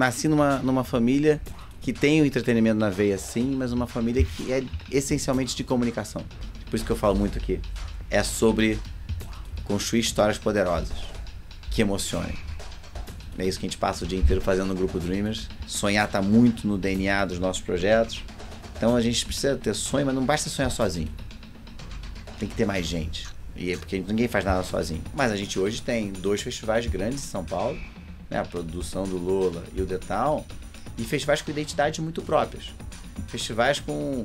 nasci numa, numa família que tem o entretenimento na veia, sim, mas uma família que é essencialmente de comunicação. Por isso que eu falo muito aqui. É sobre construir histórias poderosas que emocionem. É isso que a gente passa o dia inteiro fazendo no Grupo Dreamers. Sonhar está muito no DNA dos nossos projetos. Então a gente precisa ter sonho, mas não basta sonhar sozinho. Tem que ter mais gente. E é porque ninguém faz nada sozinho. Mas a gente hoje tem dois festivais grandes em São Paulo né, a produção do Lola e o detal Town, e festivais com identidades muito próprias. Festivais com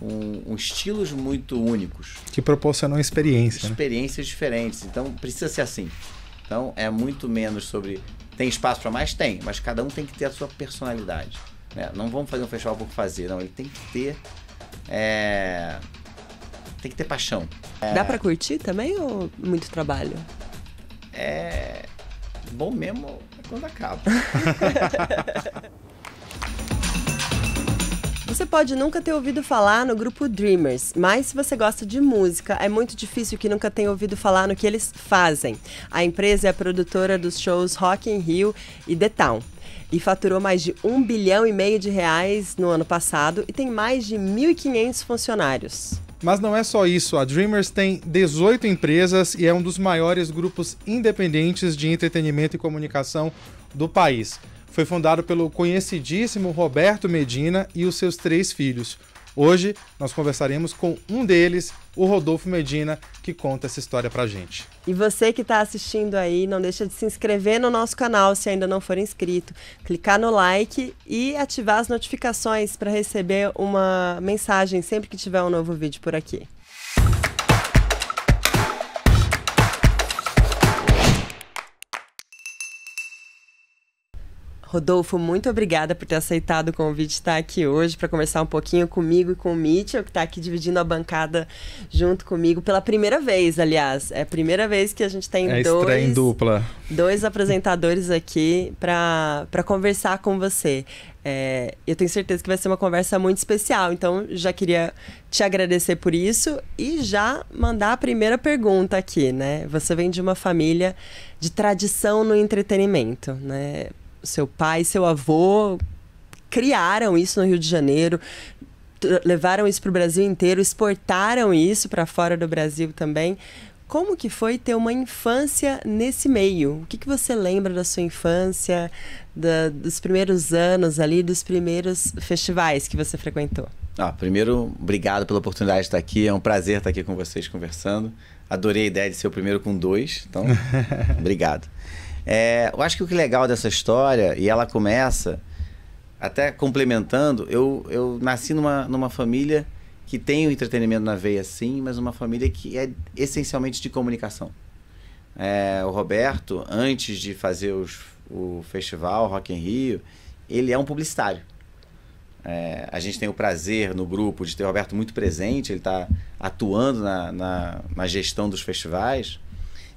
um, estilos muito únicos. Que proporcionam né? experiências Experiências né? diferentes. Então precisa ser assim. Então é muito menos sobre. Tem espaço para mais? Tem, mas cada um tem que ter a sua personalidade. Né? Não vamos fazer um festival por fazer, não. Ele tem que ter. É... Tem que ter paixão. É... Dá para curtir também ou muito trabalho? É. Bom mesmo quando acaba. Você pode nunca ter ouvido falar no grupo Dreamers, mas se você gosta de música, é muito difícil que nunca tenha ouvido falar no que eles fazem. A empresa é a produtora dos shows Rock in Rio e The Town. E faturou mais de um bilhão e meio de reais no ano passado e tem mais de 1.500 funcionários. Mas não é só isso, a Dreamers tem 18 empresas e é um dos maiores grupos independentes de entretenimento e comunicação do país. Foi fundado pelo conhecidíssimo Roberto Medina e os seus três filhos. Hoje nós conversaremos com um deles, o Rodolfo Medina, que conta essa história pra gente. E você que está assistindo aí, não deixa de se inscrever no nosso canal se ainda não for inscrito, clicar no like e ativar as notificações para receber uma mensagem sempre que tiver um novo vídeo por aqui. Rodolfo, muito obrigada por ter aceitado o convite de estar aqui hoje para conversar um pouquinho comigo e com o Mitchell, que está aqui dividindo a bancada junto comigo pela primeira vez, aliás. É a primeira vez que a gente tem é dois, em dupla. dois apresentadores aqui para conversar com você. É, eu tenho certeza que vai ser uma conversa muito especial, então já queria te agradecer por isso e já mandar a primeira pergunta aqui, né? Você vem de uma família de tradição no entretenimento, né? seu pai, seu avô criaram isso no Rio de Janeiro, levaram isso para o Brasil inteiro, exportaram isso para fora do Brasil também. Como que foi ter uma infância nesse meio? O que, que você lembra da sua infância, da, dos primeiros anos ali, dos primeiros festivais que você frequentou? Ah, primeiro, obrigado pela oportunidade de estar aqui. É um prazer estar aqui com vocês conversando. Adorei a ideia de ser o primeiro com dois, então, obrigado. É, eu acho que o que é legal dessa história, e ela começa, até complementando, eu, eu nasci numa, numa família que tem o entretenimento na veia, sim, mas uma família que é essencialmente de comunicação. É, o Roberto, antes de fazer os, o festival Rock em Rio, ele é um publicitário. É, a gente tem o prazer no grupo de ter o Roberto muito presente, ele está atuando na, na, na, gestão dos festivais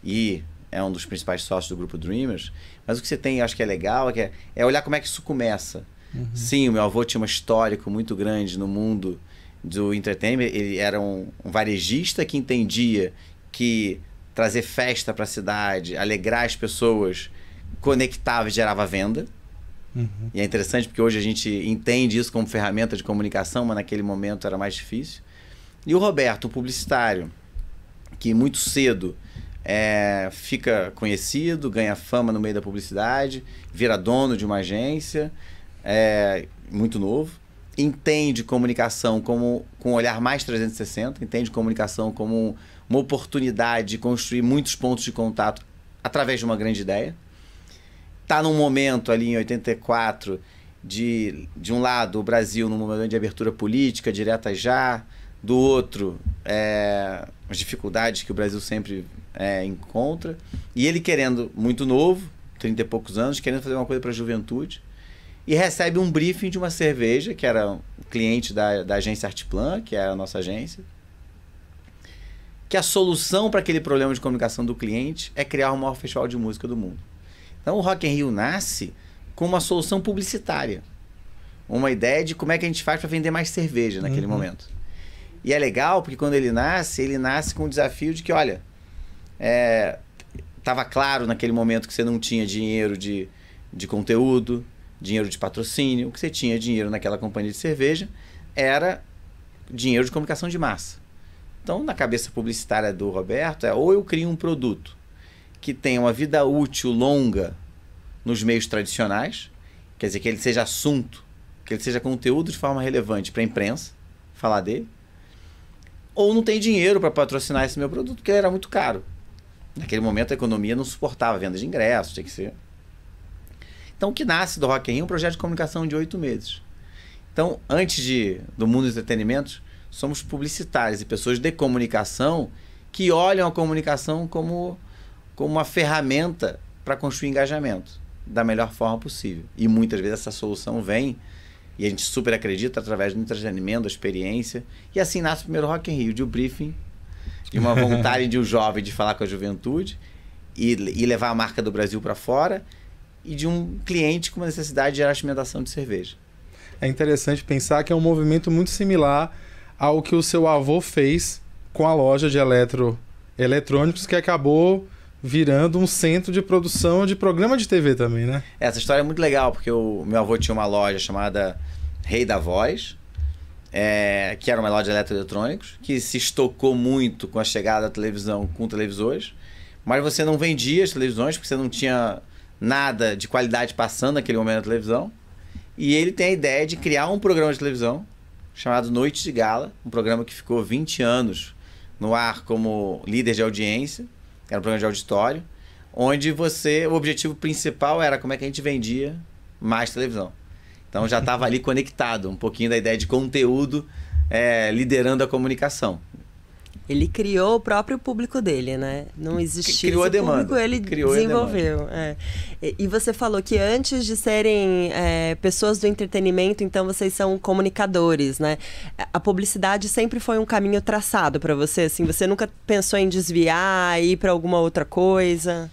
e é um dos principais sócios do grupo Dreamers. Mas o que você tem, acho que é legal, é, que é, é olhar como é que isso começa. Uhum. Sim, o meu avô tinha um histórico muito grande no mundo do entertainment. Ele era um, um varejista que entendia que trazer festa para a cidade, alegrar as pessoas, conectava e gerava venda. Uhum. E é interessante porque hoje a gente entende isso como ferramenta de comunicação, mas naquele momento era mais difícil. E o Roberto, o publicitário, que muito cedo é, fica conhecido, ganha fama no meio da publicidade, vira dono de uma agência, é muito novo, entende comunicação como com um olhar mais 360, entende comunicação como uma oportunidade de construir muitos pontos de contato através de uma grande ideia. Está num momento ali em 84 de, de um lado, o Brasil num momento de abertura política direta já, do outro, é, as dificuldades que o Brasil sempre é, encontra. E ele querendo, muito novo, 30 e poucos anos, querendo fazer uma coisa para a juventude. E recebe um briefing de uma cerveja, que era um cliente da, da agência Artplan, que é a nossa agência. Que a solução para aquele problema de comunicação do cliente é criar o maior festival de música do mundo. Então o Rock in Rio nasce com uma solução publicitária. Uma ideia de como é que a gente faz para vender mais cerveja naquele uhum. momento. E é legal porque quando ele nasce, ele nasce com o desafio de que, olha, estava é, claro naquele momento que você não tinha dinheiro de, de conteúdo, dinheiro de patrocínio, o que você tinha dinheiro naquela companhia de cerveja era dinheiro de comunicação de massa. Então, na cabeça publicitária do Roberto, é ou eu crio um produto que tenha uma vida útil longa nos meios tradicionais, quer dizer, que ele seja assunto, que ele seja conteúdo de forma relevante para a imprensa, falar dele, ou não tem dinheiro para patrocinar esse meu produto, porque ele era muito caro. Naquele momento a economia não suportava venda de ingressos, tinha que ser. Então o que nasce do Rock in Rio é um projeto de comunicação de oito meses. Então, antes de, do mundo do entretenimento, somos publicitários e pessoas de comunicação que olham a comunicação como, como uma ferramenta para construir engajamento da melhor forma possível. E muitas vezes essa solução vem e a gente super acredita através do entretenimento, da experiência. E assim nasce o primeiro Rock in Rio, de um briefing de uma vontade de um jovem de falar com a juventude e, e levar a marca do Brasil para fora e de um cliente com uma necessidade de gerar de cerveja. É interessante pensar que é um movimento muito similar ao que o seu avô fez com a loja de eletro, eletrônicos que acabou virando um centro de produção de programa de TV também, né? Essa história é muito legal porque o meu avô tinha uma loja chamada Rei da Voz, é, que era uma loja de eletroeletrônicos, que se estocou muito com a chegada da televisão com televisores, mas você não vendia as televisões porque você não tinha nada de qualidade passando naquele momento na televisão. E ele tem a ideia de criar um programa de televisão chamado Noite de Gala, um programa que ficou 20 anos no ar como líder de audiência, era um programa de auditório, onde você, o objetivo principal era como é que a gente vendia mais televisão. Então já estava ali conectado, um pouquinho da ideia de conteúdo é, liderando a comunicação. Ele criou o próprio público dele, né? Não existia criou a demanda. público, ele criou desenvolveu. É. E você falou que antes de serem é, pessoas do entretenimento, então vocês são comunicadores, né? A publicidade sempre foi um caminho traçado para você, assim? Você nunca pensou em desviar, ir para alguma outra coisa?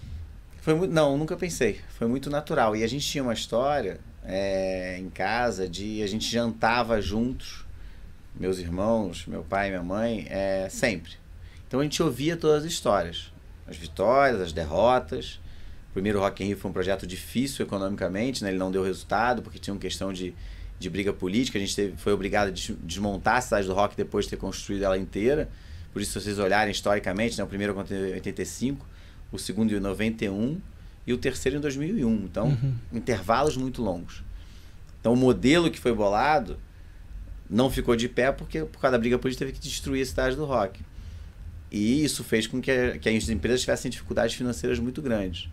Foi muito, não, nunca pensei. Foi muito natural. E a gente tinha uma história é, em casa, de a gente jantava juntos, meus irmãos, meu pai, minha mãe, é, sempre. Então a gente ouvia todas as histórias, as vitórias, as derrotas. O primeiro Rock in Rio foi um projeto difícil economicamente, né? ele não deu resultado porque tinha uma questão de, de briga política. A gente teve, foi obrigado a desmontar a cidade do rock depois de ter construído ela inteira. Por isso, se vocês olharem historicamente, né? o primeiro aconteceu em 85, o segundo em 91 e o terceiro em 2001. Então, uhum. intervalos muito longos. Então, o modelo que foi bolado não ficou de pé porque, por causa da briga política, teve que destruir a cidade do rock. E isso fez com que, a, que as empresas tivessem dificuldades financeiras muito grandes.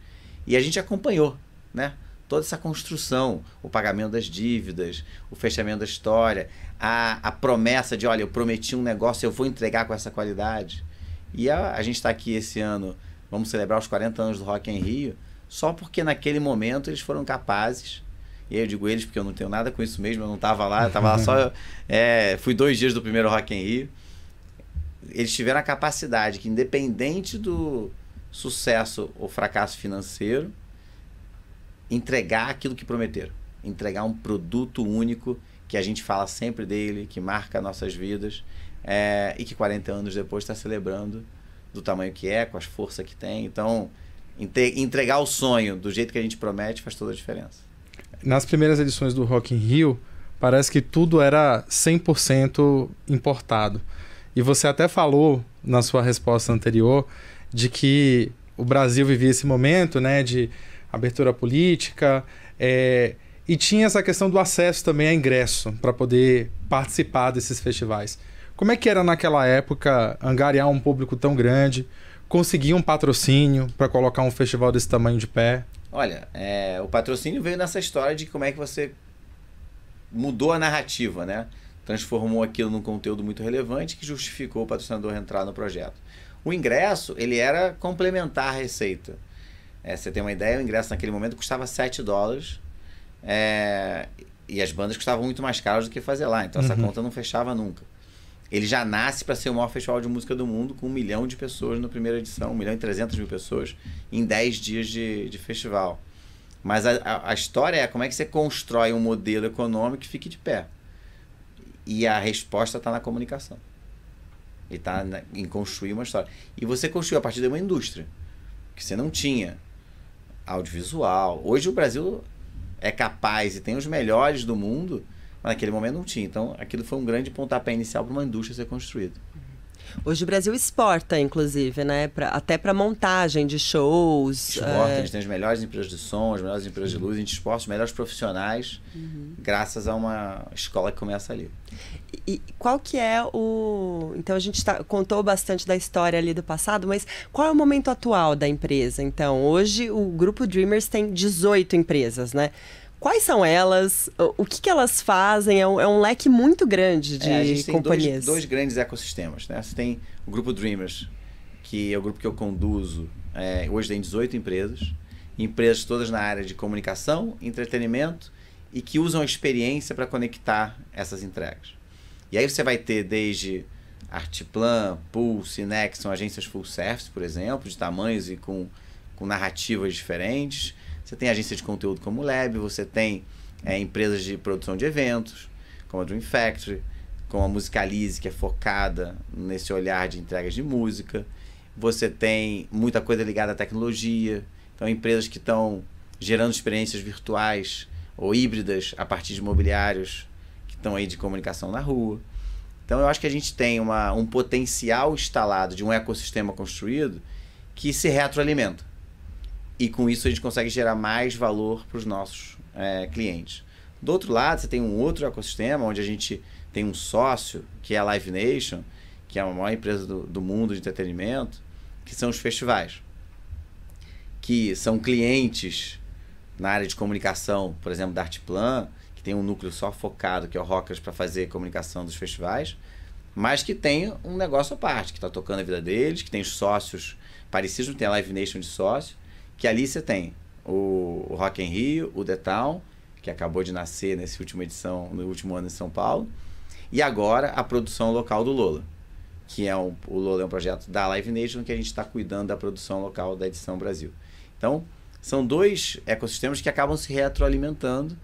E a gente acompanhou, né? Toda essa construção, o pagamento das dívidas, o fechamento da história, a, a promessa de, olha, eu prometi um negócio, eu vou entregar com essa qualidade. E a, a gente está aqui esse ano, vamos celebrar os 40 anos do Rock em Rio, só porque naquele momento eles foram capazes. E aí eu digo eles porque eu não tenho nada com isso mesmo, eu não estava lá, eu estava lá só. É, fui dois dias do primeiro Rock in Rio. Eles tiveram a capacidade que, independente do sucesso ou fracasso financeiro, entregar aquilo que prometeram. Entregar um produto único que a gente fala sempre dele, que marca nossas vidas é, e que 40 anos depois está celebrando do tamanho que é, com as forças que tem. Então, entregar o sonho do jeito que a gente promete faz toda a diferença. Nas primeiras edições do Rock in Rio, parece que tudo era 100% importado. E você até falou na sua resposta anterior de que o Brasil vivia esse momento, né, de abertura política, é, e tinha essa questão do acesso também a ingresso para poder participar desses festivais. Como é que era naquela época angariar um público tão grande? conseguir um patrocínio para colocar um festival desse tamanho de pé? Olha, é, o patrocínio veio nessa história de como é que você mudou a narrativa, né? Transformou aquilo num conteúdo muito relevante que justificou o patrocinador entrar no projeto. O ingresso, ele era complementar a receita. É, você tem uma ideia, o ingresso naquele momento custava 7 dólares. É, e as bandas custavam muito mais caras do que fazer lá, então uhum. essa conta não fechava nunca. Ele já nasce para ser o maior festival de música do mundo, com um milhão de pessoas na primeira edição, um milhão e trezentas mil pessoas, em dez dias de, de festival. Mas a, a, história é como é que você constrói um modelo econômico que fique de pé. E a resposta está na comunicação. E está em construir uma história. E você construiu a partir de uma indústria que você não tinha. Audiovisual. Hoje o Brasil é capaz e tem os melhores do mundo mas naquele momento não tinha. Então aquilo foi um grande pontapé inicial para uma indústria ser construída. Uhum. Hoje o Brasil exporta, inclusive, né? Pra, até para montagem de shows. Exporta, é... a gente tem as melhores empresas de som, as melhores empresas de luz, a gente exporta os melhores profissionais, uhum. graças a uma escola que começa ali. E, qual que é o. Então a gente tá, contou bastante da história ali do passado, mas qual é o momento atual da empresa? Então, hoje o Grupo Dreamers tem 18 empresas, né? Quais são elas? O que, que elas fazem? É um, é um leque muito grande é, de é, a gente tem companhias. Dois, dois grandes ecossistemas. Né? Você tem o grupo Dreamers, que é o grupo que eu conduzo. É, hoje tem 18 empresas. Empresas todas na área de comunicação, entretenimento e que usam a experiência para conectar essas entregas. E aí você vai ter desde Artiplan, Pulse, Nex, são agências full service, por exemplo, de tamanhos e com, com narrativas diferentes. Você tem agência de conteúdo como o Lab, você tem é, empresas de produção de eventos, como a Dream Factory, como a Musicalize, que é focada nesse olhar de entregas de música. Você tem muita coisa ligada à tecnologia, então empresas que estão gerando experiências virtuais ou híbridas a partir de mobiliários que estão aí de comunicação na rua. Então eu acho que a gente tem uma, um potencial instalado de um ecossistema construído que se retroalimenta. E com isso a gente consegue gerar mais valor para os nossos é, clientes. Do outro lado, você tem um outro ecossistema onde a gente tem um sócio, que é a Live Nation, que é a maior empresa do, do mundo de entretenimento, que são os festivais. Que são clientes na área de comunicação, por exemplo, da Artplan, que tem um núcleo só focado, que é o Rockers, para fazer comunicação dos festivais, mas que tem um negócio à parte, que está tocando a vida deles, que tem sócios parecidos, tem a Live Nation de sócio, que ali você tem o, Rock em Rio, o The Town, que acabou de nascer nesse último edição, no último ano em São Paulo, e agora a produção local do Lola, que é um, o Lola é um projeto da Live Nation que a gente está cuidando da produção local da edição Brasil. Então, são dois ecossistemas que acabam se retroalimentando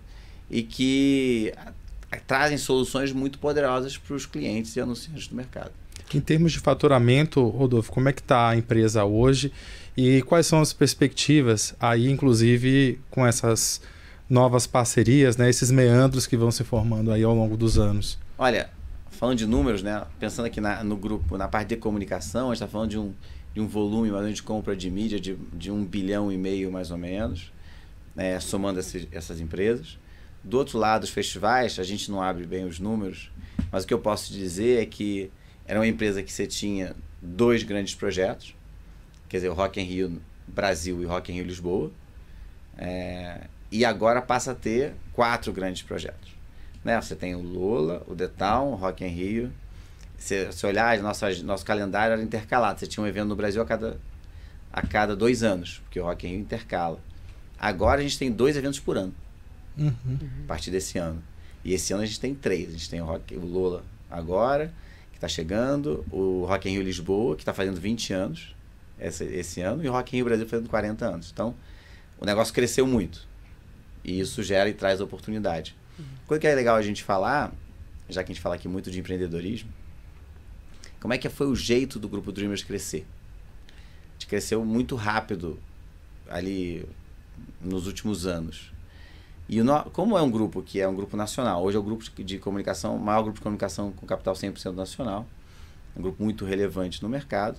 e que trazem soluções muito poderosas para os clientes e anunciantes do mercado. Em termos de faturamento, Rodolfo, como é que está a empresa hoje? E quais são as perspectivas aí, inclusive, com essas novas parcerias, né? Esses meandros que vão se formando aí ao longo dos anos. Olha, falando de números, né? Pensando aqui na, no grupo, na parte de comunicação, a gente está falando de um, de um volume, de compra de mídia de, de um bilhão e meio, mais ou menos, né? somando esse, essas empresas. Do outro lado, os festivais, a gente não abre bem os números, mas o que eu posso dizer é que era uma empresa que você tinha dois grandes projetos, quer dizer, o Rock in Rio Brasil e Rock in Rio Lisboa. É, e agora passa a ter quatro grandes projetos. Né? Você tem o Lola, o The Town, o Rock in Rio. Se, olhar, nossas, nosso calendário era intercalado. Você tinha um evento no Brasil a cada, a cada dois anos, porque o Rock in Rio intercala. Agora a gente tem dois eventos por ano, uhum. a partir desse ano. E esse ano a gente tem três. A gente tem o, Rock, o Lola agora, que está chegando, o Rock in Rio Lisboa, que está fazendo 20 anos, esse, esse ano e o Rock in Rio Brasil fazendo 40 anos. Então, o negócio cresceu muito. E isso gera e traz oportunidade. Uhum. Coisa que é legal a gente falar, já que a gente fala aqui muito de empreendedorismo, como é que foi o jeito do Grupo Dreamers crescer? A gente cresceu muito rápido ali nos últimos anos. E o, como é um grupo que é um grupo nacional, hoje é o grupo de comunicação, maior grupo de comunicação com capital 100% nacional, um grupo muito relevante no mercado,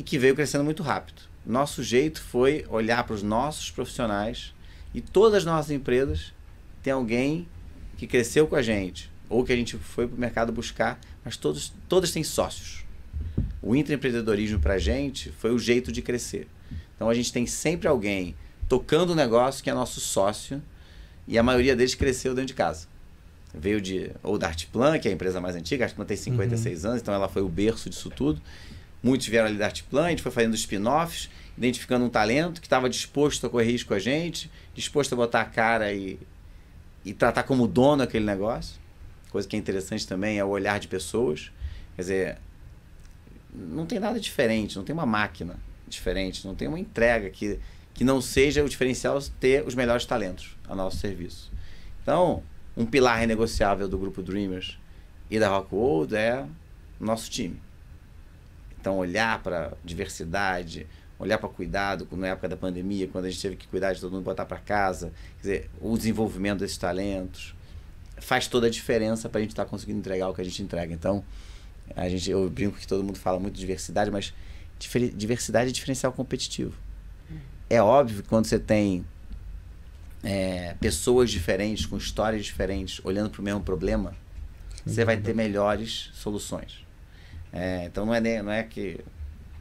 e que veio crescendo muito rápido. Nosso jeito foi olhar para os nossos profissionais e todas as nossas empresas tem alguém que cresceu com a gente ou que a gente foi para o mercado buscar, mas todos, todas têm sócios. O intraempreendedorismo para a gente foi o jeito de crescer. Então a gente tem sempre alguém tocando o negócio que é nosso sócio e a maioria deles cresceu dentro de casa. Veio de ou da Artplan, que é a empresa mais antiga, a Artplan tem 56 uhum. anos, então ela foi o berço disso tudo. Muitos vieram ali da Artplan, a gente foi fazendo spin-offs, identificando um talento que estava disposto a correr risco com a gente, disposto a botar a cara e, e tratar como dono aquele negócio. Coisa que é interessante também é o olhar de pessoas. Quer dizer, não tem nada diferente, não tem uma máquina diferente, não tem uma entrega que, que não seja o diferencial ter os melhores talentos a nosso serviço. Então, um pilar renegociável do grupo Dreamers e da Rockwood é nosso time. Então, olhar para diversidade, olhar para cuidado, na é época da pandemia, quando a gente teve que cuidar de todo mundo, botar para casa, quer dizer, o desenvolvimento desses talentos, faz toda a diferença para a gente estar tá conseguindo entregar o que a gente entrega. Então, a gente, eu brinco que todo mundo fala muito de diversidade, mas diversidade é diferencial competitivo. É óbvio que quando você tem é, pessoas diferentes, com histórias diferentes, olhando para o mesmo problema, você vai ter melhores soluções. É, então não é, nem, não é que.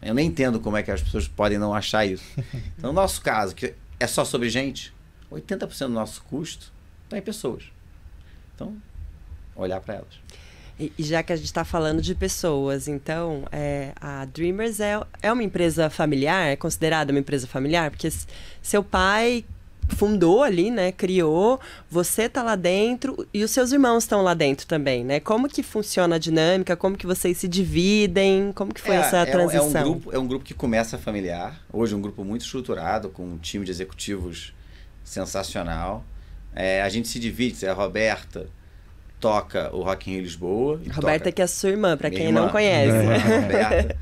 Eu nem entendo como é que as pessoas podem não achar isso. Então, no nosso caso, que é só sobre gente, 80% do nosso custo está em pessoas. Então, olhar para elas. E já que a gente está falando de pessoas, então é, a Dreamers é, é uma empresa familiar? É considerada uma empresa familiar? Porque seu pai fundou ali, né? Criou, você tá lá dentro e os seus irmãos estão lá dentro também, né? Como que funciona a dinâmica? Como que vocês se dividem? Como que foi é, essa é, transição? É um, grupo, é um grupo que começa familiar. Hoje um grupo muito estruturado, com um time de executivos sensacional. É, a gente se divide, a é Roberta toca o Rock em Lisboa. Roberta toca... que é sua irmã, para quem irmã, não conhece. Roberta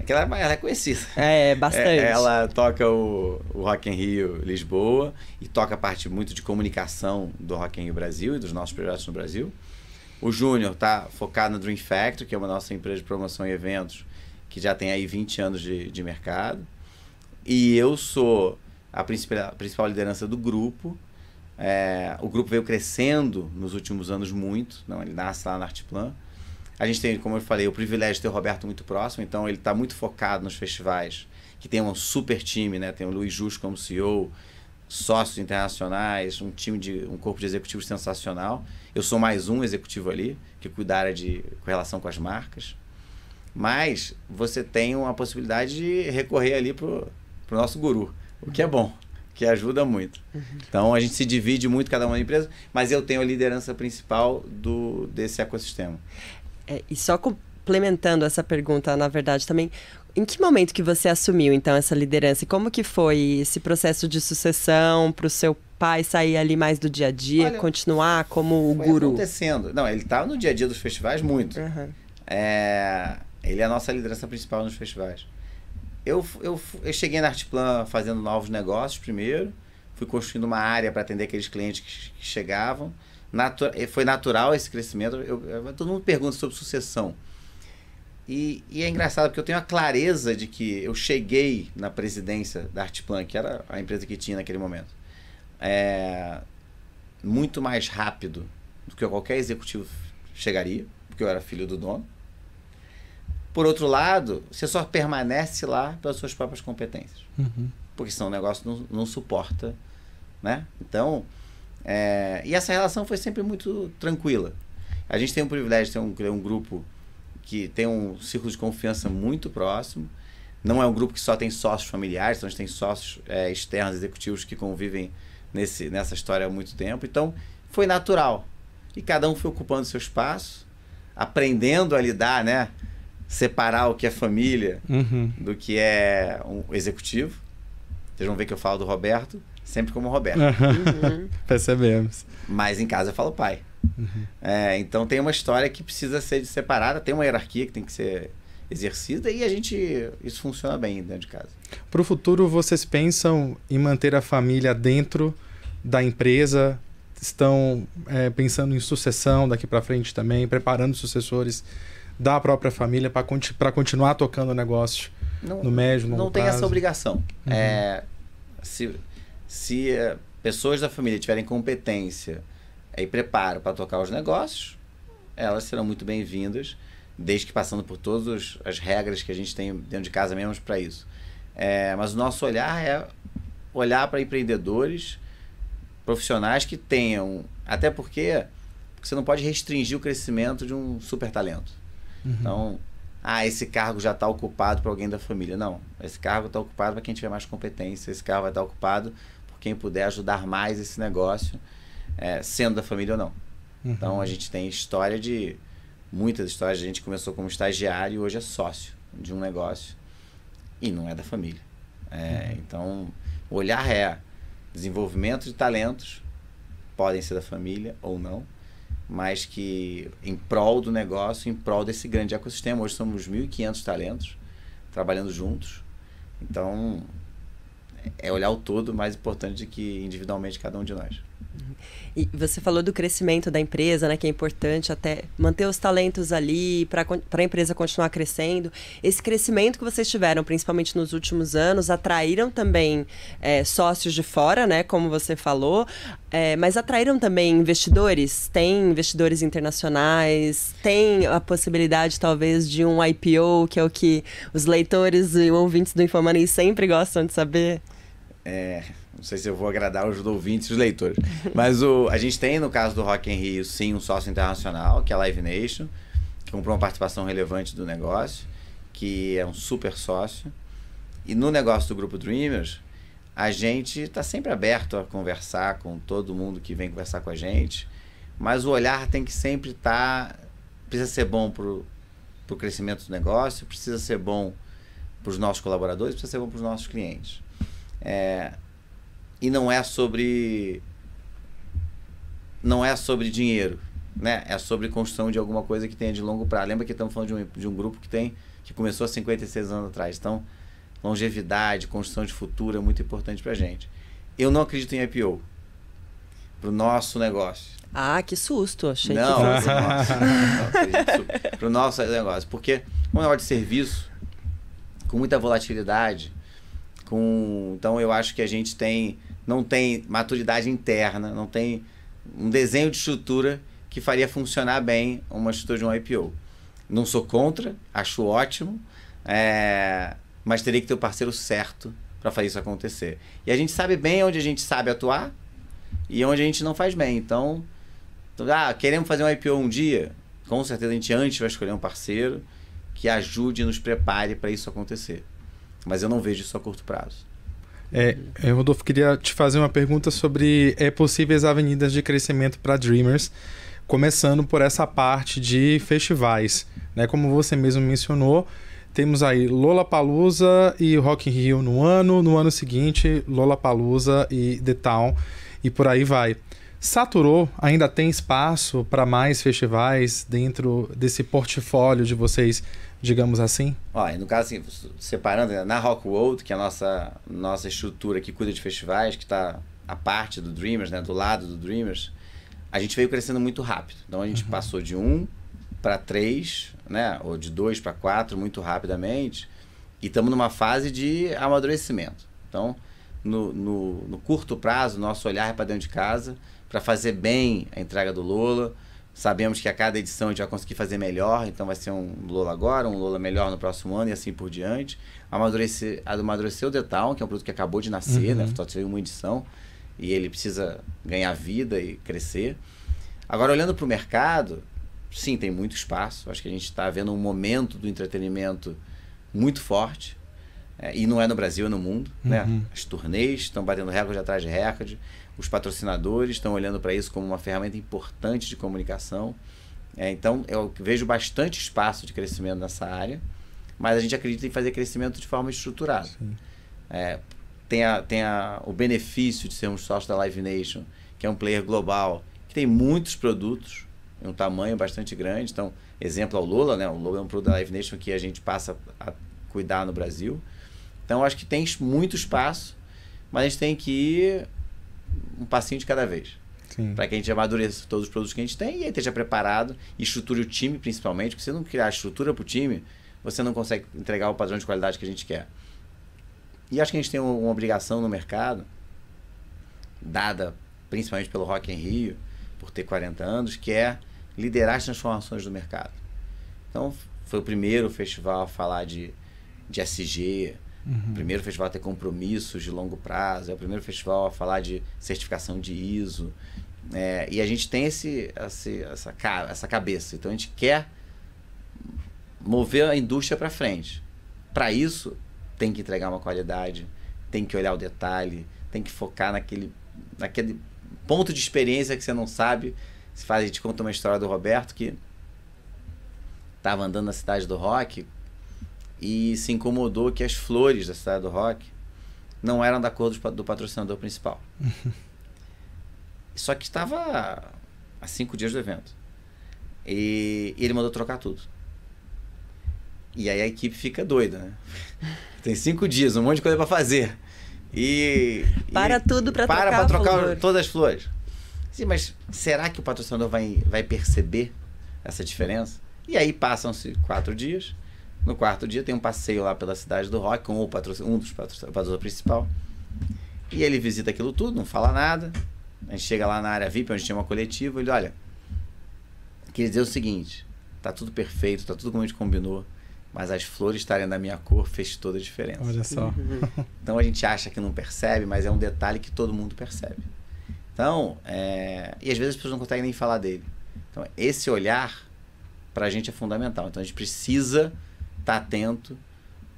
é que ela, é conhecida. É, é, bastante. É, ela toca o, o Rock in Rio Lisboa e toca a parte muito de comunicação do Rock in Rio Brasil e dos nossos projetos no Brasil. O Júnior tá focado no Dream Factory, que é uma nossa empresa de promoção e eventos que já tem aí 20 anos de, de mercado. E eu sou a principal, a principal liderança do grupo. É, o grupo veio crescendo nos últimos anos muito, não, ele nasce lá na Artplan. A gente tem, como eu falei, o privilégio de ter o Roberto muito próximo, então ele está muito focado nos festivais, que tem um super time, né? Tem o Luiz Jus como CEO, sócios internacionais, um time de um corpo de executivos sensacional. Eu sou mais um executivo ali, que cuida de com de relação com as marcas. Mas você tem uma possibilidade de recorrer ali pro, pro nosso guru, o que é bom, que ajuda muito. Uhum. Então a gente se divide muito cada uma empresa, mas eu tenho a liderança principal do desse ecossistema. É, e só complementando essa pergunta, na verdade, também, em que momento que você assumiu, então, essa liderança? E como que foi esse processo de sucessão para o seu pai sair ali mais do dia a dia, Olha, continuar como o guru? acontecendo. Não, ele está no dia a dia dos festivais muito. Uhum. É, ele é a nossa liderança principal nos festivais. Eu, eu, eu cheguei na Artplan fazendo novos negócios primeiro, fui construindo uma área para atender aqueles clientes que, que chegavam natu eh, foi natural esse crescimento. Eu, eu, todo mundo pergunta sobre sucessão. E, e, é engraçado porque eu tenho a clareza de que eu cheguei na presidência da Artplan, que era a empresa que tinha naquele momento, é, muito mais rápido do que qualquer executivo chegaria, porque eu era filho do dono. Por outro lado, você só permanece lá pelas suas próprias competências, uhum. porque senão o negócio não, não suporta. Né? Então, é, e essa relação foi sempre muito tranquila. A gente tem o privilégio de ter um, um grupo que tem um círculo de confiança muito próximo. Não é um grupo que só tem sócios familiares, então a gente tem sócios é, externos, executivos que convivem nesse, nessa história há muito tempo. Então, foi natural. E cada um foi ocupando seu espaço, aprendendo a lidar, né? Separar o que é família uhum. do que é um executivo. Vocês vão ver que eu falo do Roberto Sempre como Roberto. Uhum. Percebemos. Mas em casa eu falo pai. Uhum. É, então tem uma história que precisa ser separada, tem uma hierarquia que tem que ser exercida e a gente isso funciona bem dentro de casa. Para o futuro, vocês pensam em manter a família dentro da empresa? Estão é, pensando em sucessão daqui para frente também, preparando sucessores da própria família para conti continuar tocando o negócio não, no médio, no Não tem prazo. essa obrigação. Uhum. É, se se uh, pessoas da família tiverem competência eh, e preparo para tocar os negócios, elas serão muito bem-vindas, desde que passando por todas as regras que a gente tem dentro de casa mesmo para isso. É, mas o nosso olhar é olhar para empreendedores, profissionais que tenham, até porque, você não pode restringir o crescimento de um super talento. Uhum. Então, ah, esse cargo já está ocupado para alguém da família. Não, esse cargo está ocupado para quem tiver mais competência, esse cargo vai estar tá ocupado quem puder ajudar mais esse negócio, é, sendo da família ou não. Uhum. Então a gente tem história de muitas histórias. A gente começou como estagiário e hoje é sócio de um negócio e não é da família. É, uhum. Então o olhar é desenvolvimento de talentos podem ser da família ou não, mas que em prol do negócio, em prol desse grande ecossistema. Hoje somos 1.500 talentos trabalhando juntos. Então, é olhar o todo mais importante do que individualmente cada um de nós. E você falou do crescimento da empresa, né, que é importante até manter os talentos ali para a empresa continuar crescendo. Esse crescimento que vocês tiveram, principalmente nos últimos anos, atraíram também é, sócios de fora, né, como você falou, é, mas atraíram também investidores? Tem investidores internacionais? Tem a possibilidade, talvez, de um IPO, que é o que os leitores e ouvintes do Informani sempre gostam de saber? É, não sei se eu vou agradar os ouvintes e os leitores. Mas o, a gente tem, no caso do Rock em Rio, sim, um sócio internacional, que é a Live Nation, que comprou uma participação relevante do negócio, que é um super sócio. E no negócio do Grupo Dreamers, a gente está sempre aberto a conversar com todo mundo que vem conversar com a gente, mas o olhar tem que sempre estar. Tá, precisa ser bom para o crescimento do negócio, precisa ser bom para os nossos colaboradores, precisa ser bom para os nossos clientes. É, e não é sobre não é sobre dinheiro, né? É sobre construção de alguma coisa que tenha de longo prazo. Lembra que estamos falando de um, de um grupo que tem que começou há 56 anos atrás. Então, longevidade, construção de futuro é muito importante para gente. Eu não acredito em IPO para o nosso negócio. Ah, que susto! Achei não, que fosse. Para o nosso negócio, porque um negócio de serviço com muita volatilidade com, então eu acho que a gente tem não tem maturidade interna, não tem um desenho de estrutura que faria funcionar bem uma estrutura de um IPO. Não sou contra, acho ótimo, é, mas teria que ter o parceiro certo para fazer isso acontecer. E a gente sabe bem onde a gente sabe atuar e onde a gente não faz bem. Então, então ah, queremos fazer um IPO um dia? Com certeza a gente antes vai escolher um parceiro que ajude e nos prepare para isso acontecer. Mas eu não vejo isso a curto prazo. É, é, Rodolfo, queria te fazer uma pergunta sobre é, possíveis avenidas de crescimento para Dreamers, começando por essa parte de festivais. Né? Como você mesmo mencionou, temos aí Lollapalooza e Rock in Rio no ano, no ano seguinte Lollapalooza e The Town e por aí vai. Saturou? Ainda tem espaço para mais festivais dentro desse portfólio de vocês digamos assim? Ó, no caso, assim, separando, né? na Rock World, que é a nossa, nossa estrutura que cuida de festivais, que está a parte do Dreamers, né? do lado do Dreamers, a gente veio crescendo muito rápido. Então a gente uhum. passou de um para três, né? ou de dois para quatro, muito rapidamente. E estamos numa fase de amadurecimento. Então, no, no, no curto prazo, nosso olhar é para dentro de casa, para fazer bem a entrega do Lola, Sabemos que a cada edição a gente vai conseguir fazer melhor, então vai ser um Lola agora, um Lola melhor no próximo ano e assim por diante. Amadurecer, amadurecer o The Town, que é um produto que acabou de nascer, né? uhum. né? Só teve uma edição e ele precisa ganhar vida e crescer. Agora, olhando para o mercado, sim, tem muito espaço. Acho que a gente está vendo um momento do entretenimento muito forte. É, e não é no Brasil, é no mundo. Né? Uhum. Né? As turnês estão batendo recorde atrás de recorde os patrocinadores estão olhando para isso como uma ferramenta importante de comunicação. É, então, eu vejo bastante espaço de crescimento nessa área, mas a gente acredita em fazer crescimento de forma estruturada. É, tem a, tem a, o benefício de sermos sócio da Live Nation, que é um player global, que tem muitos produtos, um tamanho bastante grande. Então, exemplo ao é Lula, né? O Lula é um produto da Live Nation que a gente passa a cuidar no Brasil. Então, acho que tem muito espaço, mas a gente tem que um passinho de cada vez. Para que a gente amadureça todos os produtos que a gente tem e aí esteja preparado e estruture o time, principalmente, porque se não criar estrutura para o time, você não consegue entregar o padrão de qualidade que a gente quer. E acho que a gente tem uma obrigação no mercado, dada principalmente pelo Rock em Rio, por ter 40 anos, que é liderar as transformações do mercado. Então, foi o primeiro festival a falar de, de SG, Uhum. Primeiro festival a ter compromissos de longo prazo, é o primeiro festival a falar de certificação de ISO. É, e a gente tem esse, esse, essa, essa cabeça. Então a gente quer mover a indústria para frente. Para isso, tem que entregar uma qualidade, tem que olhar o detalhe, tem que focar naquele, naquele ponto de experiência que você não sabe. Se faz, a gente conta uma história do Roberto que estava andando na cidade do rock e se incomodou que as flores da cidade do rock não eram da cor do, do patrocinador principal. Só que estava há cinco dias do evento. E, e ele mandou trocar tudo. E aí a equipe fica doida, né? Tem cinco dias, um monte de coisa para fazer. E. Para e tudo para trocar. Para para trocar flor. todas as flores. Sim, mas será que o patrocinador vai, vai perceber essa diferença? E aí passam-se quatro dias. No quarto dia tem um passeio lá pela cidade do rock com o patrocínio, um dos patrocinadores principal. E ele visita aquilo tudo, não fala nada. A gente chega lá na área VIP, onde tinha uma coletiva, ele olha, queria dizer o seguinte, tá tudo perfeito, tá tudo como a gente combinou, mas as flores estarem da minha cor fez toda a diferença. Olha só. então a gente acha que não percebe, mas é um detalhe que todo mundo percebe. Então, é... e às vezes as pessoas não conseguem nem falar dele. Então, esse olhar para a gente é fundamental. Então, a gente precisa estar tá atento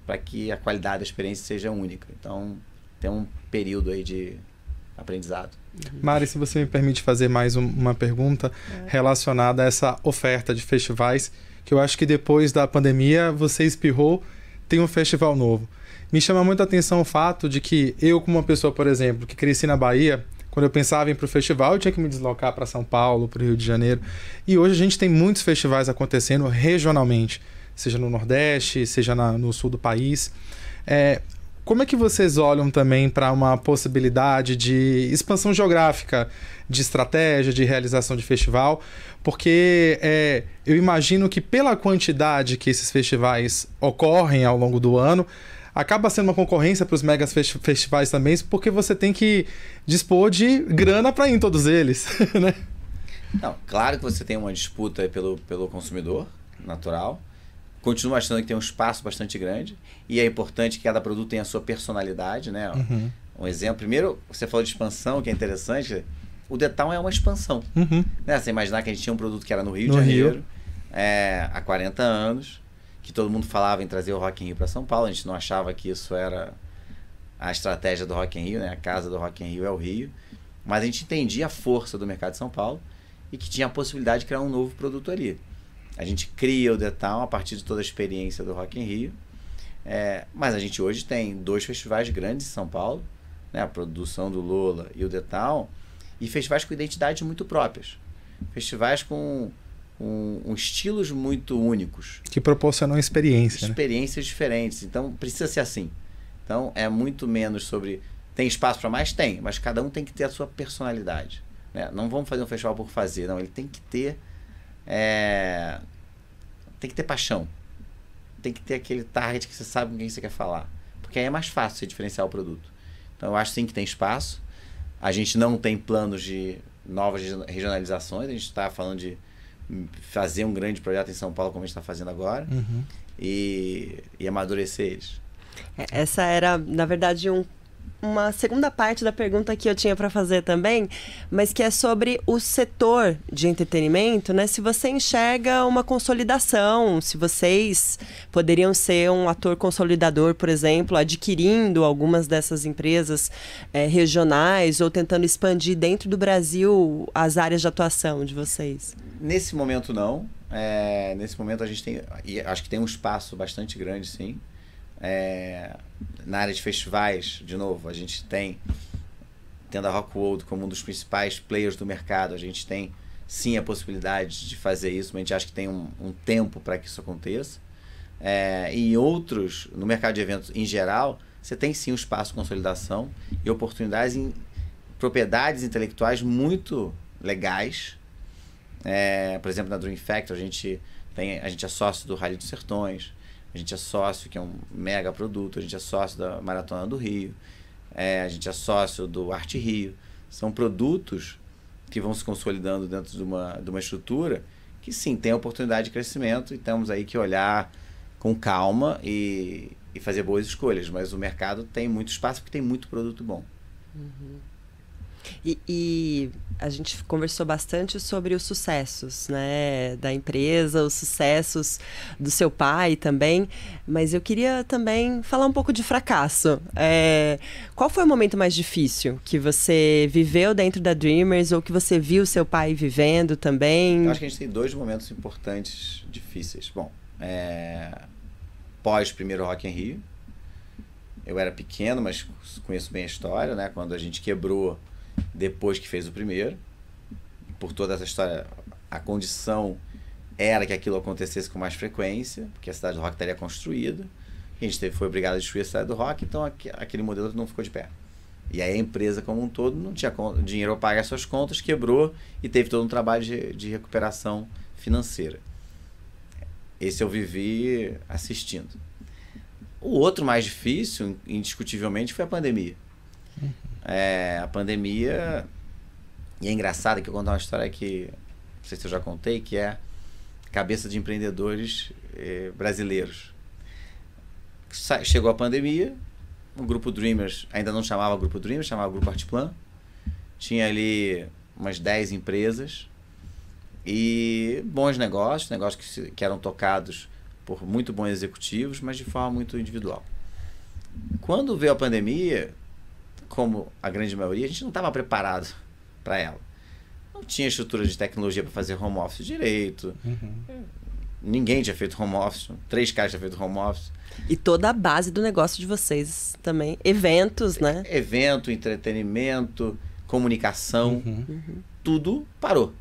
para que a qualidade da experiência seja única. Então, tem um período aí de aprendizado. Uhum. Mari, se você me permite fazer mais um, uma pergunta é. relacionada a essa oferta de festivais, que eu acho que depois da pandemia você espirrou, tem um festival novo. Me chama muito a atenção o fato de que eu, como uma pessoa, por exemplo, que cresci na Bahia, quando eu pensava em ir para o festival, eu tinha que me deslocar para São Paulo, para o Rio de Janeiro. E hoje a gente tem muitos festivais acontecendo regionalmente seja no Nordeste, seja na, no sul do país. É, como é que vocês olham também para uma possibilidade de expansão geográfica, de estratégia, de realização de festival? Porque é, eu imagino que, pela quantidade que esses festivais ocorrem ao longo do ano, acaba sendo uma concorrência para os mega festivais também, porque você tem que dispor de grana para ir em todos eles, né? Não, claro que você tem uma disputa pelo, pelo consumidor, natural. Continuo achando que tem um espaço bastante grande e é importante que cada produto tenha a sua personalidade, né? Uhum. Um exemplo, primeiro, você falou de expansão, que é interessante. O Detal é uma expansão. Uhum. Né? Você imaginar que a gente tinha um produto que era no Rio no de Janeiro, Rio. É, há 40 anos, que todo mundo falava em trazer o Rock in Rio para São Paulo, a gente não achava que isso era a estratégia do Rock in Rio, né? A casa do Rock in Rio é o Rio, mas a gente entendia a força do mercado de São Paulo e que tinha a possibilidade de criar um novo produto ali. A gente cria o Detal a partir de toda a experiência do Rock in Rio. É, mas a gente hoje tem dois festivais grandes em São Paulo, né? a produção do Lola e o Detal e festivais com identidades muito próprias. Festivais com, com, com estilos muito únicos. Que proporcionam né? experiências Experiências né? diferentes. Então precisa ser assim. Então é muito menos sobre. Tem espaço para mais? Tem, mas cada um tem que ter a sua personalidade. Né? Não vamos fazer um festival por fazer, não. Ele tem que ter é... Tem que ter paixão. Tem que ter aquele target que você sabe com quem você quer falar. Porque aí é mais fácil você diferenciar o produto. Então eu acho sim que tem espaço. A gente não tem planos de novas regionalizações. A gente está falando de fazer um grande projeto em São Paulo, como a gente está fazendo agora, uhum. e, e amadurecer eles. É, essa era, na verdade, um uma segunda parte da pergunta que eu tinha para fazer também, mas que é sobre o setor de entretenimento, né? Se você enxerga uma consolidação, se vocês poderiam ser um ator consolidador, por exemplo, adquirindo algumas dessas empresas é, regionais ou tentando expandir dentro do Brasil as áreas de atuação de vocês. Nesse momento não. É, nesse momento a gente tem, acho que tem um espaço bastante grande, sim. É, na área de festivais, de novo, a gente tem, tendo a Rock World como um dos principais players do mercado, a gente tem sim a possibilidade de fazer isso, mas a gente acha que tem um, um tempo para que isso aconteça. É, e outros, no mercado de eventos em geral, você tem sim um espaço de consolidação e oportunidades em propriedades intelectuais muito legais. É, por exemplo, na Dream Factor, a gente, tem, a gente é sócio do Rally dos Sertões a gente é sócio, que é um mega produto, a gente é sócio da Maratona do Rio, é, a gente é sócio do Arte Rio. São produtos que vão se consolidando dentro de uma, de uma estrutura que sim, tem oportunidade de crescimento e temos aí que olhar com calma e, e fazer boas escolhas. Mas o mercado tem muito espaço porque tem muito produto bom. Uhum. E, e, a gente conversou bastante sobre os sucessos, né, da empresa, os sucessos do seu pai também, mas eu queria também falar um pouco de fracasso. É, qual foi o momento mais difícil que você viveu dentro da Dreamers ou que você viu seu pai vivendo também? Eu acho que a gente tem dois momentos importantes, difíceis. Bom, é, pós primeiro Rock in Rio, eu era pequeno, mas conheço bem a história, né? Quando a gente quebrou depois que fez o primeiro. Por toda essa história, a condição era que aquilo acontecesse com mais frequência, porque a cidade do rock estaria construída. A gente teve, foi obrigado a destruir a cidade do rock, então aquele modelo não ficou de pé. E aí a empresa como um todo não tinha dinheiro para pagar suas contas, quebrou e teve todo um trabalho de, de recuperação financeira. Esse eu vivi assistindo. O outro mais difícil, indiscutivelmente, foi a pandemia. Uhum. É, a pandemia. E é engraçado que eu contar uma história que não sei se eu já contei, que é cabeça de empreendedores eh, brasileiros. Chegou a pandemia, o grupo Dreamers ainda não chamava grupo Dreamers, chamava grupo Artplan. Tinha ali umas 10 empresas e bons negócios, negócios que, que eram tocados por muito bons executivos, mas de forma muito individual. Quando veio a pandemia, como a grande maioria, a gente não estava preparado para ela. Não tinha estrutura de tecnologia para fazer home office direito. Uhum. Ninguém tinha feito home office. Três caras tinham feito home office. E toda a base do negócio de vocês também. Eventos, né? Evento, entretenimento, comunicação. Uhum. uhum. Tudo parou.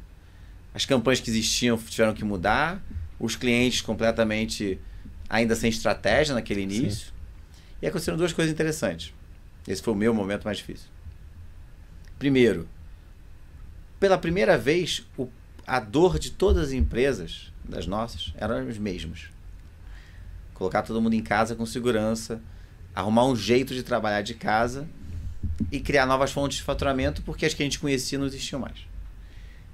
As campanhas que existiam tiveram que mudar. Os clientes completamente ainda sem estratégia naquele início. Sim. E aconteceram duas coisas interessantes. Esse foi o meu momento mais difícil. Primeiro, pela primeira vez, o, a dor de todas as empresas, das nossas, eram as mesmas. Colocar todo mundo em casa com segurança, arrumar um jeito de trabalhar de casa e criar novas fontes de faturamento, porque as que a gente conhecia não existiam mais.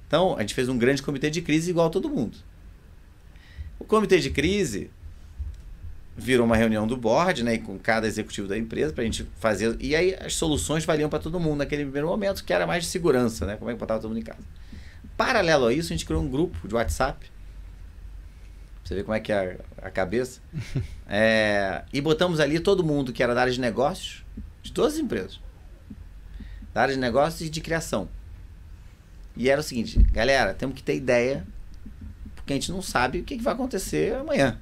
Então, a gente fez um grande comitê de crise igual a todo mundo. O comitê de crise virou uma reunião do board, né, com cada executivo da empresa para a gente fazer. E aí as soluções valiam para todo mundo naquele primeiro momento, que era mais de segurança, né, como é que botava todo mundo em casa. Paralelo a isso, a gente criou um grupo de WhatsApp. Você vê como é que é a, a cabeça. É, e botamos ali todo mundo que era da área de negócios, de todas as empresas. Da área de negócios e de criação. E era o seguinte, galera, temos que ter ideia, porque a gente não sabe o que, que vai acontecer amanhã.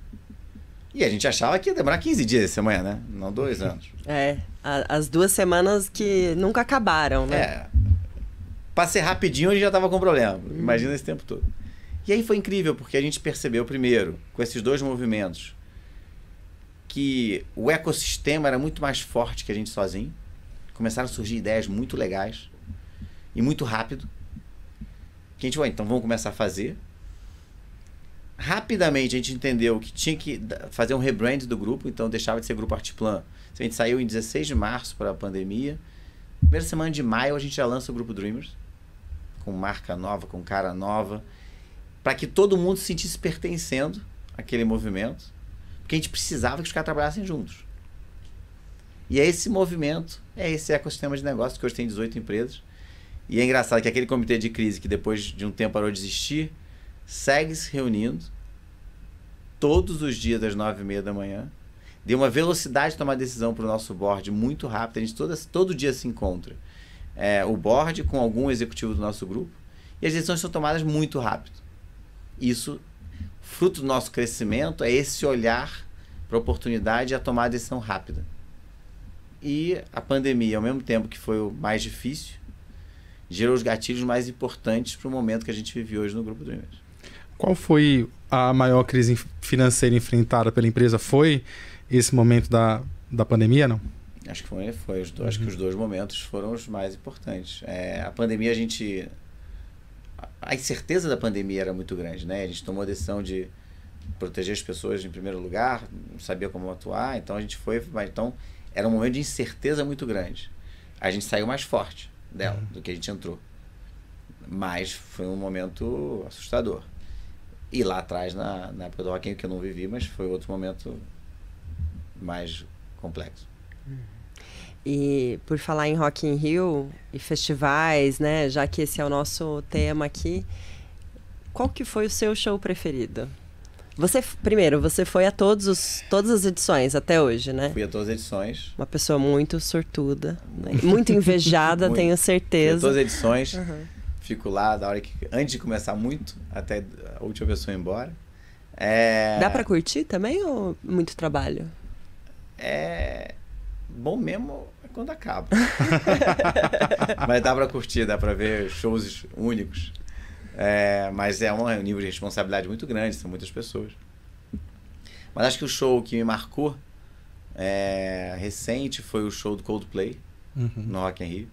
E a gente achava que ia demorar 15 dias essa semana, né? Não dois anos. É, a, as duas semanas que nunca acabaram, né? É. Pra ser rapidinho, a gente já tava com problema. Uhum. Imagina esse tempo todo. E aí foi incrível, porque a gente percebeu primeiro, com esses dois movimentos, que o ecossistema era muito mais forte que a gente sozinho. Começaram a surgir ideias muito legais e muito rápido. Que a gente, oh, então vamos começar a fazer. Rapidamente a gente entendeu que tinha que fazer um rebrand do grupo, então deixava de ser Grupo Artplan. Então, a gente saiu em 16 de março para a pandemia. Primeira semana de maio a gente já lança o Grupo Dreamers, com marca nova, com cara nova, para que todo mundo se sentisse pertencendo àquele movimento, porque a gente precisava que os caras trabalhassem juntos. E é esse movimento, é esse ecossistema de negócio que hoje tem 18 empresas. E é engraçado que aquele comitê de crise que depois de um tempo parou de existir, segue se reunindo todos os dias das nove e meia da manhã. Deu uma velocidade de tomar decisão para o nosso board muito rápido. A gente toda, todo dia se encontra. É, o board com algum executivo do nosso grupo. E as decisões são tomadas muito rápido. Isso, fruto do nosso crescimento, é esse olhar para a oportunidade e a tomar a decisão rápida. E a pandemia, ao mesmo tempo que foi o mais difícil, gerou os gatilhos mais importantes para o momento que a gente vive hoje no Grupo do Dreamers. Qual foi a maior crise financeira enfrentada pela empresa? Foi esse momento da, da pandemia, não? Acho que foi, foi os dois, uhum. acho que os dois momentos foram os mais importantes. É, a pandemia a gente a incerteza da pandemia era muito grande, né? A gente tomou a decisão de proteger as pessoas em primeiro lugar, não sabia como atuar, então a gente foi, mas então era um momento de incerteza muito grande. A gente saiu mais forte dela uhum. do que a gente entrou. Mas foi um momento assustador. E lá atrás, na, na época do Rockin, que eu não vivi, mas foi outro momento mais complexo. E por falar em Rock in Rio e festivais, né, já que esse é o nosso tema aqui, qual que foi o seu show preferido? Você, primeiro, você foi a todos os, todas as edições até hoje, né? Fui a todas as edições. Uma pessoa muito sortuda, né? muito invejada, muito. tenho certeza. Fui a todas as edições. Uhum. Fico lá da hora que antes de começar muito, até a última pessoa ir embora. É... Dá para curtir também ou muito trabalho? É bom mesmo é quando acaba. mas dá para curtir, dá para ver shows únicos. É, mas é, é um nível de responsabilidade muito grande, são muitas pessoas. Mas acho que o show que me marcou é, recente foi o show do Coldplay uhum. no Rock in Rio,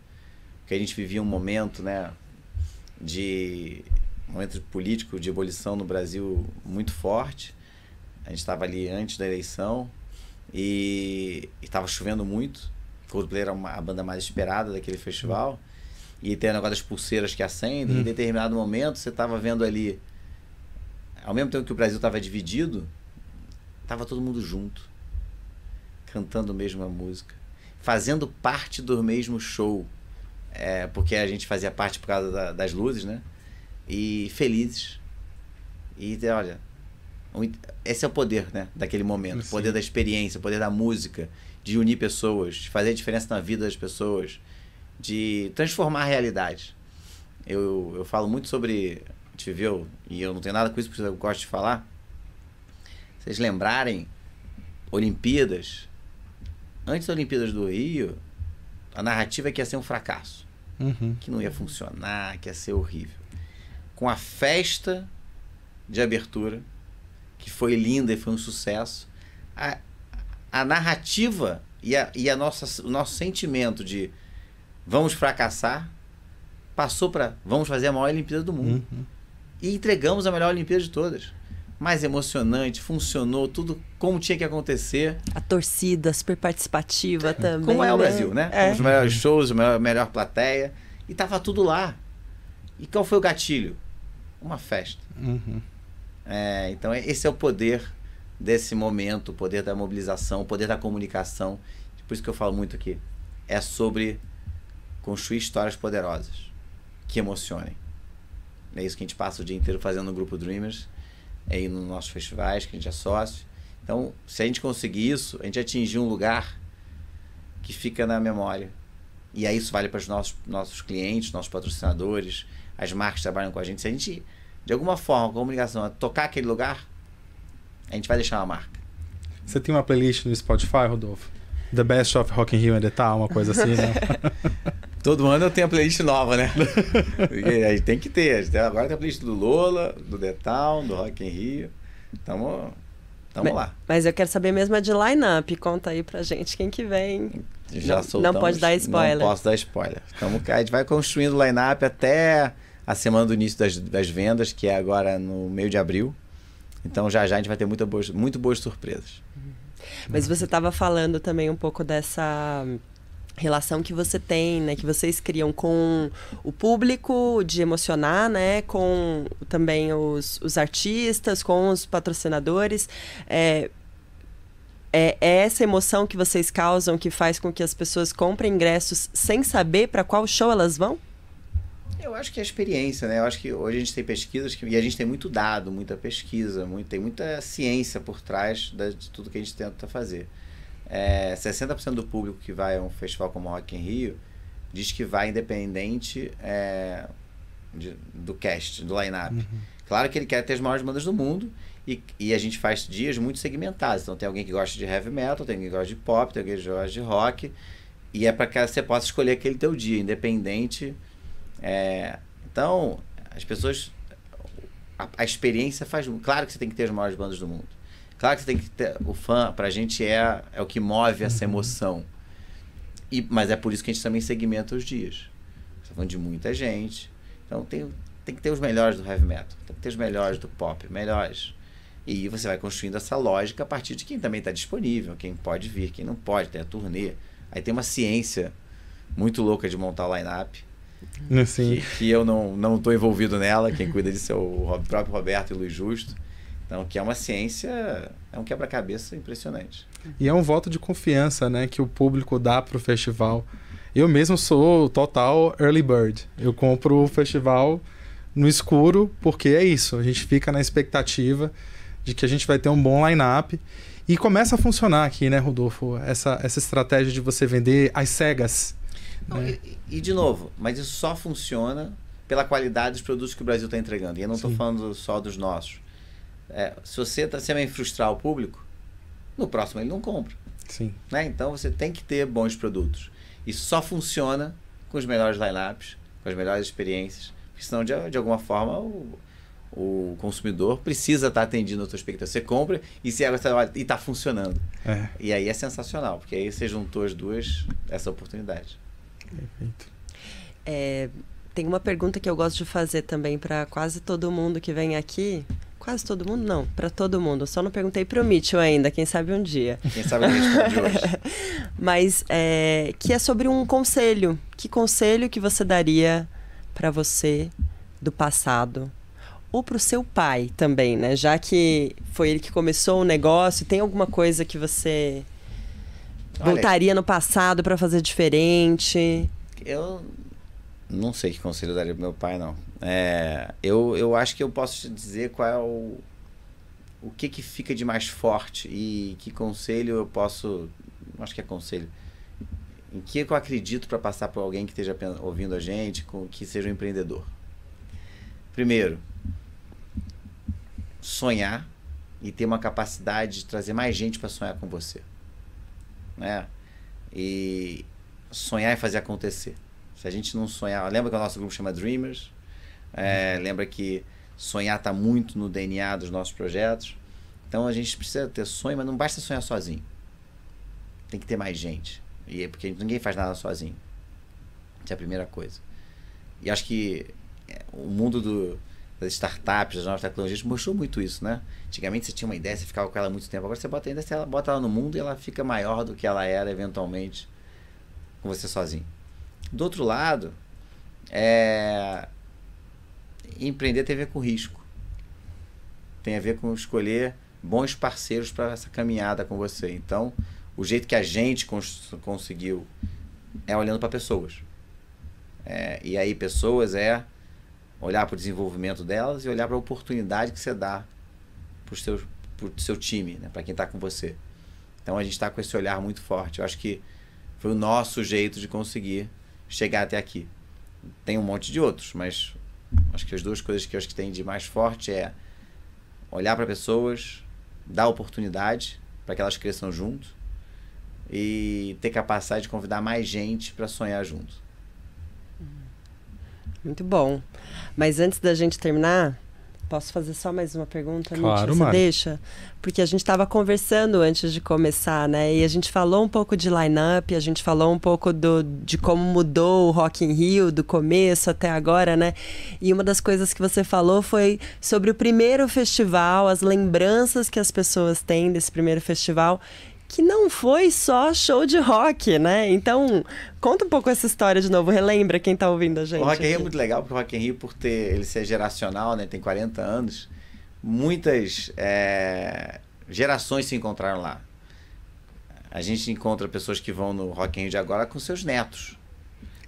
que a gente vivia um momento, né? de momento político de ebulição no Brasil muito forte. A gente estava ali antes da eleição e estava chovendo muito. Coldplay era uma, a banda mais esperada daquele festival. E tem o negócio das pulseiras que acendem. Hum. em determinado momento você estava vendo ali. Ao mesmo tempo que o Brasil estava dividido, estava todo mundo junto, cantando a mesma música, fazendo parte do mesmo show é, porque a gente fazia parte por causa da, das luzes, né? E felizes. E olha, esse é o poder, né? Daquele momento, o poder da experiência, o poder da música, de unir pessoas, de fazer diferença na vida das pessoas, de transformar a realidade. Eu, eu falo muito sobre viu e eu não tenho nada com isso, porque eu gosto de falar. Vocês lembrarem, Olimpíadas, antes das Olimpíadas do Rio, a narrativa é que ia ser um fracasso uhum. que não ia funcionar, que ia ser horrível. Com a festa de abertura, que foi linda e foi um sucesso, a, a narrativa e, a, e a nossa, o nosso sentimento de vamos fracassar passou para vamos fazer a maior Olimpíada do mundo. Uhum. E entregamos a melhor Olimpíada de todas mais emocionante, funcionou tudo como tinha que acontecer. A torcida super participativa é. também. Como é o maior né? Brasil, né? É. Os melhores shows, a melhor, melhor plateia. E tava tudo lá. E qual foi o gatilho? Uma festa. Uhum. É, então, é, esse é o poder desse momento, o poder da mobilização, o poder da comunicação. Por isso que eu falo muito aqui. É sobre construir histórias poderosas que emocionem. É isso que a gente passa o dia inteiro fazendo no grupo Dreamers aí nos nossos festivais, que a gente é sócio. Então, se a gente conseguir isso, a gente atingir um lugar que fica na memória. E aí isso vale para os nossos, nossos clientes, nossos patrocinadores, as marcas que trabalham com a gente. Se a gente, de alguma forma, com a comunicação, tocar aquele lugar, a gente vai deixar uma marca. Você tem uma playlist no Spotify, Rodolfo? The Best of Rock in Rio and the Tal, uma coisa assim, né? Todo ano eu tenho a playlist nova, né? a gente tem que ter. Agora tem a playlist do Lola, do The Town, do Rock in Rio. Tamo, tamo mas, lá. Mas eu quero saber mesmo a de line-up. Conta aí pra gente quem que vem. Já não, soltamos. Não pode dar spoiler. Não posso dar spoiler. Tamo, a gente vai construindo o line-up até a semana do início das, das vendas, que é agora no meio de abril. Então já já a gente vai ter muita boas, muito boas surpresas. Mas você estava falando também um pouco dessa relação que você tem, né, que vocês criam com o público, de emocionar, né, com também os, os artistas, com os patrocinadores, é, é, é essa emoção que vocês causam que faz com que as pessoas comprem ingressos sem saber para qual show elas vão? Eu acho que é a experiência, né? Eu acho que hoje a gente tem pesquisas que, e a gente tem muito dado, muita pesquisa, muito, tem muita ciência por trás de, de tudo que a gente tenta fazer é, 60% do público que vai a um festival como Rock in Rio diz que vai independente é, de, do cast, do line-up. Uhum. Claro que ele quer ter as maiores bandas do mundo e, e a gente faz dias muito segmentados. Então tem alguém que gosta de heavy metal, tem alguém que gosta de pop, tem alguém que gosta de rock. E é para que você possa escolher aquele teu dia, independente. É, então, as pessoas. A, a experiência faz. Claro que você tem que ter as maiores bandas do mundo. Claro que você tem que ter. O fã, pra gente, é, é o que move essa uhum. emoção. E, mas é por isso que a gente também segmenta os dias. Você tá falando de muita gente. Então tem, tem que ter os melhores do heavy metal, tem que ter os melhores do pop, melhores. E você vai construindo essa lógica a partir de quem também está disponível, quem pode vir, quem não pode, tem a turnê. Aí tem uma ciência muito louca de montar o line-up. Que, que, eu não estou envolvido nela, quem cuida disso é o próprio Roberto e Luiz Justo. Então, que é uma ciência, é um quebra-cabeça impressionante. E é um voto de confiança, né, que o público dá para o festival. Eu mesmo sou total early bird. Eu compro o festival no escuro, porque é isso. A gente fica na expectativa de que a gente vai ter um bom line-up. E começa a funcionar aqui, né, Rodolfo? Essa, essa estratégia de você vender às cegas. Não, né? e, e, de novo, mas isso só funciona pela qualidade dos produtos que o Brasil está entregando. E eu não estou falando só dos nossos. É, se você está sempre frustrar o público, no próximo ele não compra. Sim. Né? Então você tem que ter bons produtos. E só funciona com os melhores lineups, com as melhores experiências, porque senão de, de alguma forma o, o consumidor precisa estar tá atendendo a sua expectativa. Você compra e se está tá funcionando. É. E aí é sensacional, porque aí você juntou as duas, essa oportunidade. Perfeito. É, tem uma pergunta que eu gosto de fazer também para quase todo mundo que vem aqui, quase todo mundo? Não, para todo mundo. Só não perguntei para o Mitchell ainda, quem sabe um dia. Quem sabe a gente hoje. Mas é, que é sobre um conselho. Que conselho que você daria para você do passado? Ou para o seu pai também, né? Já que foi ele que começou o negócio, tem alguma coisa que você Olha, voltaria no passado para fazer diferente? Eu não sei que conselho eu daria pro meu pai, não. É, eu, eu acho que eu posso te dizer qual é o, o que, que fica de mais forte e que conselho eu posso. Acho que é conselho. Em que eu acredito para passar para alguém que esteja ouvindo a gente, com, que seja um empreendedor? Primeiro, sonhar e ter uma capacidade de trazer mais gente para sonhar com você. Né? E sonhar e fazer acontecer. Se a gente não sonhar, lembra que o nosso grupo chama Dreamers? É, uhum. lembra que sonhar está muito no DNA dos nossos projetos. Então a gente precisa ter sonho, mas não basta sonhar sozinho. Tem que ter mais gente. E é porque ninguém faz nada sozinho. Essa é a primeira coisa. E acho que é, o mundo do, das startups, das novas tecnologias, mostrou muito isso, né? Antigamente você tinha uma ideia, você ficava com ela muito tempo. Agora você bota ainda, você bota ela no mundo e ela fica maior do que ela era eventualmente com você sozinho. Do outro lado, é, empreender tem a ver com risco. Tem a ver com escolher bons parceiros para essa caminhada com você. Então, o jeito que a gente cons conseguiu é olhando para pessoas. É, e aí, pessoas é olhar para o desenvolvimento delas e olhar para a oportunidade que você dá para o seu time, né? para quem está com você. Então, a gente está com esse olhar muito forte. Eu acho que foi o nosso jeito de conseguir chegar até aqui. Tem um monte de outros, mas Acho que as duas coisas que eu acho que tem de mais forte é olhar para pessoas, dar oportunidade para que elas cresçam junto e ter capacidade de convidar mais gente para sonhar junto. Uhum. Muito bom. Mas antes da gente terminar, Posso fazer só mais uma pergunta? Claro, Mítia, deixa? Porque a gente estava conversando antes de começar, né? E a gente falou um pouco de line-up, a gente falou um pouco do, de como mudou o Rock in Rio do começo até agora, né? E uma das coisas que você falou foi sobre o primeiro festival, as lembranças que as pessoas têm desse primeiro festival que não foi só show de rock, né? Então, conta um pouco essa história de novo, relembra quem está ouvindo a gente. O Rock in Rio é muito legal, porque o Rock in Rio, por ter, ele ser geracional, né? Tem 40 anos, muitas é, gerações se encontraram lá. A gente encontra pessoas que vão no Rock in Rio de agora com seus netos.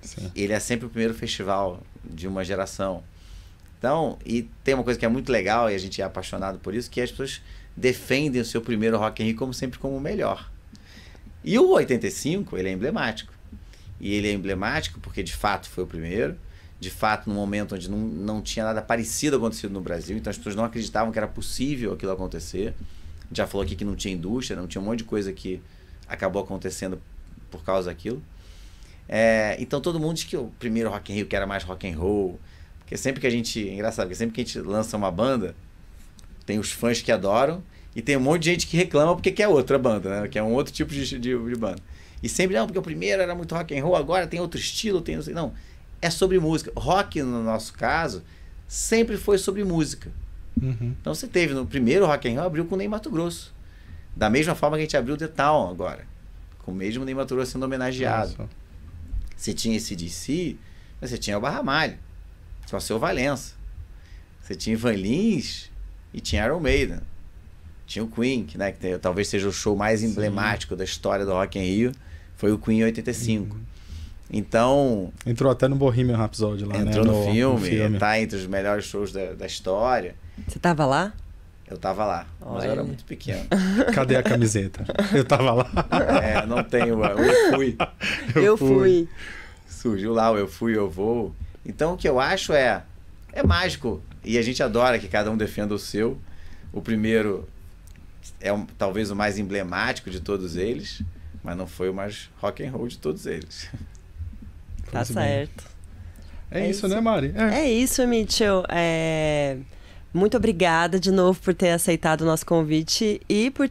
Sim. Ele é sempre o primeiro festival de uma geração. Então, e tem uma coisa que é muito legal e a gente é apaixonado por isso, que as pessoas defendem o seu primeiro Rock in Rio como sempre como o melhor. E o 85, ele é emblemático. E ele é emblemático porque de fato foi o primeiro, de fato num momento onde não, não tinha nada parecido acontecido no Brasil, então as pessoas não acreditavam que era possível aquilo acontecer. Já falou aqui que não tinha indústria, não tinha um monte de coisa que acabou acontecendo por causa daquilo. É, então todo mundo diz que o primeiro Rock in Rio que era mais rock and roll, porque sempre que a gente, é engraçado, porque sempre que a gente lança uma banda, tem os fãs que adoram e tem um monte de gente que reclama porque quer outra banda, né? Quer é um outro tipo de, de, de banda. E sempre, não, porque o primeiro era muito rock and roll, agora tem outro estilo, tem não sei. Não, é sobre música. Rock, no nosso caso, sempre foi sobre música. Uhum. Então você teve no primeiro rock and roll, abriu com o Ney Mato Grosso. Da mesma forma que a gente abriu o The Town agora. Com o mesmo Ney Mato Grosso sendo homenageado. Nossa. Você tinha esse DC, mas você tinha o Barramalho. Você tinha o Valença. Você tinha Ivan Lins, e tinha Iron Maiden. Tinha o Queen, que, né, que tem, talvez seja o show mais emblemático Sim. da história do Rock em Rio. Foi o Queen em 85. Uhum. Então. Entrou até no Bohemian Rhapsody lá, né? entrou né? no, no, filme, no filme, tá entre os melhores shows da, da história. Você tava lá? Eu tava lá, Olha. mas eu era muito pequeno. Cadê a camiseta? Eu tava lá. É, não tenho. Eu fui. Eu, eu fui. fui. Surgiu lá o eu fui, eu vou. Então o que eu acho é. É mágico e a gente adora que cada um defenda o seu. O primeiro é um, talvez o mais emblemático de todos eles, mas não foi o mais rock and roll de todos eles. Tá certo. É, é isso, né, isso, né, Mari? É, é isso, Mitchell. É... Muito obrigada de novo por ter aceitado o nosso convite e por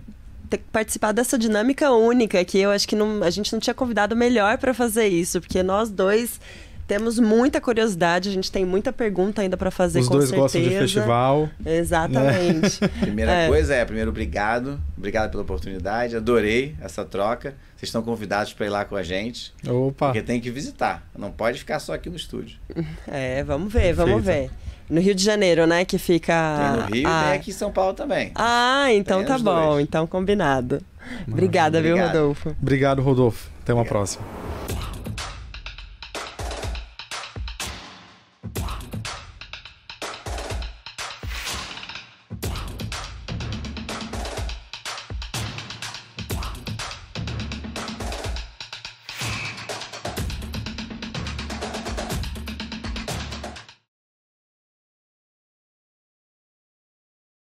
ter participado dessa dinâmica única que eu acho que não, a gente não tinha convidado melhor para fazer isso, porque nós dois temos muita curiosidade, a gente tem muita pergunta ainda para fazer, Os dois certeza. gostam de festival. Exatamente. Né? Primeira é. coisa é, primeiro, obrigado. Obrigado pela oportunidade, adorei essa troca. Vocês estão convidados para ir lá com a gente. Opa! Porque tem que visitar, não pode ficar só aqui no estúdio. É, vamos ver, Perfeito. vamos ver. No Rio de Janeiro, né? Que fica. Tem no Rio ah. e aqui em São Paulo também. Ah, então tá bom. Dois. Então combinado. Obrigada, Obrigado. viu, Rodolfo? Obrigado, Rodolfo. Até uma Obrigado. próxima.